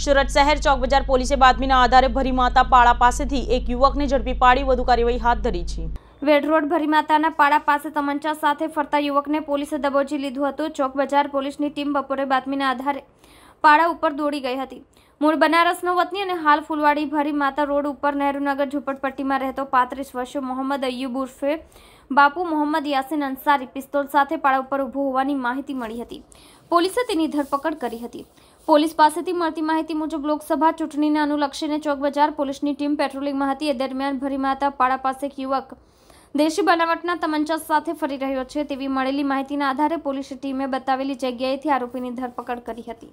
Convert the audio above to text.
સુરત શહેર ચોક બજાર પોલીસે બાતમીના આધારે ભરીમાતા પાળા પાસેથી એક યુવકને ઝડપી પાડી વધુ કાર્યવાહી હાથ ધરી છે વેડરોડ ભરીમાતાના પાળા પાસે તમંચા સાથે ફરતા યુવકને પોલીસે દબોચી લીધું હતું ચોક બજાર પોલીસની ટીમ બપોરે બાતમીના આધારે પાળા ઉપર દોડી ગઈ હતી મૂળ બનારસનો વતની અને હાલ ફૂલવાડી ભરી માતા રોડ ઉપર નહેરુનગર ઝુંપડપટ્ટીમાં રહેતો પાંત્રીસ વર્ષીય મોહમ્મદ અયુબ ઉર્ફે બાપુ મોહમ્મદ યાસીન અંસારી પિસ્તોલ સાથે પાળા ઉપર ઊભો હોવાની માહિતી મળી હતી પોલીસે તેની ધરપકડ કરી હતી પોલીસ પાસેથી મળતી માહિતી મુજબ લોકસભા ચૂંટણીને અનુલક્ષીને ચોક બજાર પોલીસની ટીમ પેટ્રોલિંગમાં હતી એ દરમિયાન ભરીમાતા પાડા પાસે એક યુવક દેશી બનાવટના તમંચા સાથે ફરી રહ્યો છે તેવી મળેલી માહિતીના આધારે પોલીસ ટીમે બતાવેલી જગ્યાએથી આરોપીની ધરપકડ કરી હતી